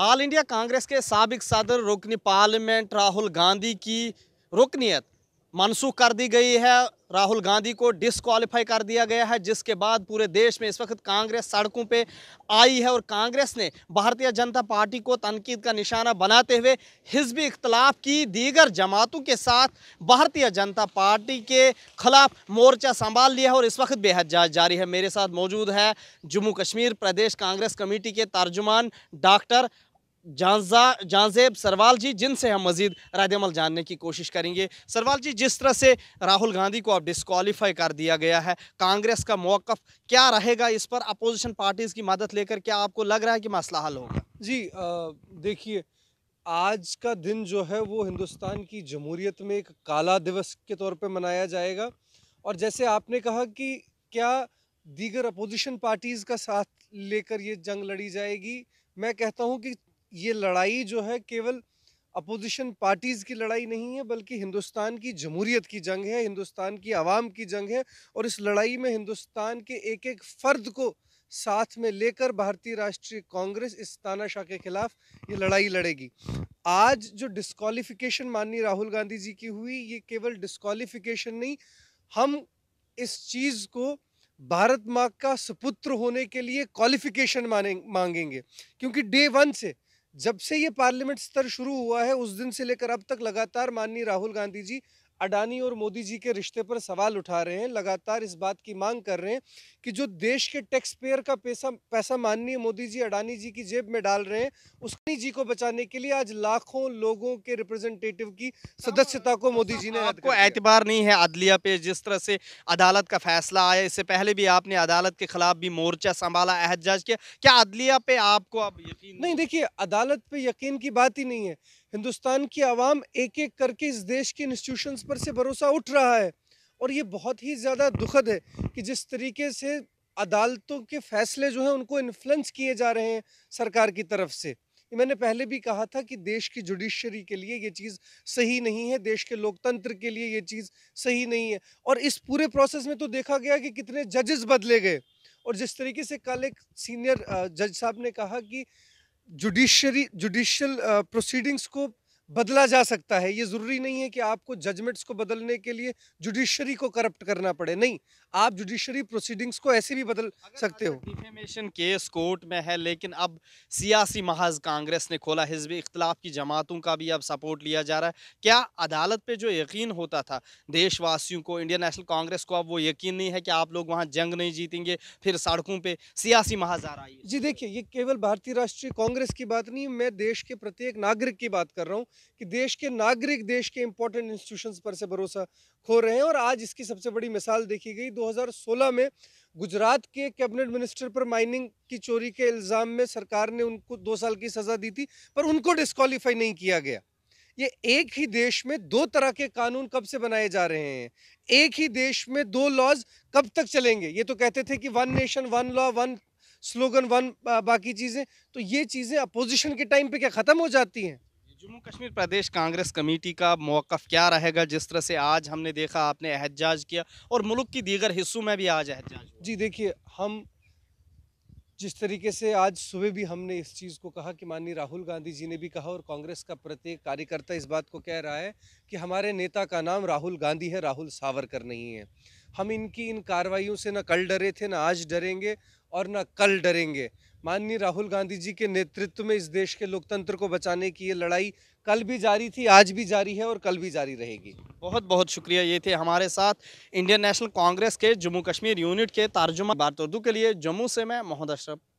all India Congress के सबक सदर रुकनी पार्लियामेंट राहुल गांधी की रुकनीत मनसूख कर दी गई है राहुल गांधी को डिसक्वालीफाई कर दिया गया है जिसके बाद पूरे देश में इस वक्त कांग्रेस सड़कों पे आई है और कांग्रेस ने भारतीय जनता पार्टी को तनकीद का निशाना बनाते हुए हिजबी इख्तलाफ की दीगर जमातों के साथ भारतीय जनता पार्टी के खिलाफ मोर्चा संभाल लिया है और इस वक्त बेहद जांच जारी है मेरे साथ मौजूद है जम्मू कश्मीर प्रदेश कांग्रेस कमेटी के तर्जुमान डॉक्टर जानजा जानजेब सरवाल जी जिनसे हम मज़ीद रायदमल जानने की कोशिश करेंगे सरवाल जी जिस तरह से राहुल गांधी को अब डिसकॉलीफाई कर दिया गया है कांग्रेस का मौक़ क्या रहेगा इस पर अपोजिशन पार्टीज़ की मदद लेकर क्या आपको लग रहा है कि मसला हल होगा जी देखिए आज का दिन जो है वो हिंदुस्तान की जमहूरियत में एक काला दिवस के तौर पर मनाया जाएगा और जैसे आपने कहा कि क्या दीगर अपोजिशन पार्टीज़ का साथ लेकर ये जंग लड़ी जाएगी मैं कहता हूँ कि ये लड़ाई जो है केवल अपोजिशन पार्टीज़ की लड़ाई नहीं है बल्कि हिंदुस्तान की जमहूरियत की जंग है हिंदुस्तान की आवाम की जंग है और इस लड़ाई में हिंदुस्तान के एक एक फ़र्द को साथ में लेकर भारतीय राष्ट्रीय कांग्रेस इस तानाशाह के खिलाफ ये लड़ाई लड़ेगी आज जो डिस्कालिफिकेशन माननीय राहुल गांधी जी की हुई ये केवल डिस्कालिफिकेशन नहीं हम इस चीज़ को भारत माँ का सुपुत्र होने के लिए क्वालिफिकेशन माने मांगेंगे क्योंकि डे वन से जब से ये पार्लियामेंट स्तर शुरू हुआ है उस दिन से लेकर अब तक लगातार माननीय राहुल गांधी जी अडानी और मोदी जी के रिश्ते पर सवाल उठा रहे हैं लगातार इस बात की मांग कर रहे हैं कि जो देश के टैक्स पेयर का पैसा पैसा माननीय मोदी जी अडानी जी की जेब में डाल रहे हैं उसकी जी को बचाने के लिए आज लाखों लोगों के रिप्रेजेंटेटिव की सदस्यता को मोदी जी ने आपको एतबार नहीं है अदलिया पे जिस तरह से अदालत का फैसला आया इससे पहले भी आपने अदालत के खिलाफ भी मोर्चा संभाला एहतजाज किया क्या अदलिया पे आपको अब यकीन नहीं देखिए अदालत पे यकीन की बात ही नहीं है हिंदुस्तान की आवाम एक एक करके इस देश के इंस्टीट्यूशंस पर से भरोसा उठ रहा है और ये बहुत ही ज़्यादा दुखद है कि जिस तरीके से अदालतों के फैसले जो हैं उनको इन्फ्लुएंस किए जा रहे हैं सरकार की तरफ से मैंने पहले भी कहा था कि देश की जुडिशरी के लिए ये चीज़ सही नहीं है देश के लोकतंत्र के लिए ये चीज़ सही नहीं है और इस पूरे प्रोसेस में तो देखा गया कि कितने जजेस बदले गए और जिस तरीके से कल एक सीनियर जज साहब ने कहा कि जुडिशरी जुडिशियल प्रोसीडिंग्स को बदला जा सकता है ये ज़रूरी नहीं है कि आपको जजमेंट्स को बदलने के लिए जुडिशरी को करप्ट करना पड़े नहीं आप जुडिशरी प्रोसीडिंग्स को ऐसे भी बदल अगर सकते अगर हो डिफेमेशन केस कोर्ट में है लेकिन अब सियासी महज कांग्रेस ने खोला हिजब इख्तलाफ की जमातों का भी अब सपोर्ट लिया जा रहा है क्या अदालत पर जो यकीन होता था देशवासियों को इंडियन नेशनल कांग्रेस को अब वो यकीन नहीं है कि आप लोग वहाँ जंग नहीं जीतेंगे फिर सड़कों पर सियासी महाज आ रहा है जी देखिए ये केवल भारतीय राष्ट्रीय कांग्रेस की बात नहीं मैं देश के प्रत्येक नागरिक की बात कर रहा हूँ कि देश के नागरिक देश के इम्पोर्टेंट इंस्टीट्यूशंस पर से भरोसा खो रहे हैं और आज इसकी सबसे बड़ी मिसाल देखी गई 2016 में गुजरात के कैबिनेट मिनिस्टर पर माइनिंग की चोरी के इल्ज़ाम में सरकार ने उनको दो साल की सज़ा दी थी पर उनको डिस्कालीफाई नहीं किया गया ये एक ही देश में दो तरह के कानून कब से बनाए जा रहे हैं एक ही देश में दो लॉज कब तक चलेंगे ये तो कहते थे कि one nation one law one slogan one बाकी चीज़ें तो ये चीज़ें अपोजिशन के टाइम पे क्या ख़त्म हो जाती हैं जम्मू कश्मीर प्रदेश कांग्रेस कमेटी का मौक़ क्या रहेगा जिस तरह से आज हमने देखा आपने एहतजाज किया और मुल्क की दीगर हिस्सों में भी आज एहतजाज जी देखिए हम जिस तरीके से आज सुबह भी हमने इस चीज़ को कहा कि माननीय राहुल गांधी जी ने भी कहा और कांग्रेस का प्रत्येक कार्यकर्ता इस बात को कह रहा है कि हमारे नेता का नाम राहुल गांधी है राहुल सावरकर नहीं है हम इनकी इन कार्रवाइयों से ना कल डरे थे ना आज डरेंगे और न कल डरेंगे माननीय राहुल गांधी जी के नेतृत्व में इस देश के लोकतंत्र को बचाने की ये लड़ाई कल भी जारी थी आज भी जारी है और कल भी जारी रहेगी बहुत बहुत शुक्रिया ये थे हमारे साथ इंडियन नेशनल कांग्रेस के जम्मू कश्मीर यूनिट के तारजुमा बारतुर्दू के लिए जम्मू से मैं मोहम्मद अशरफ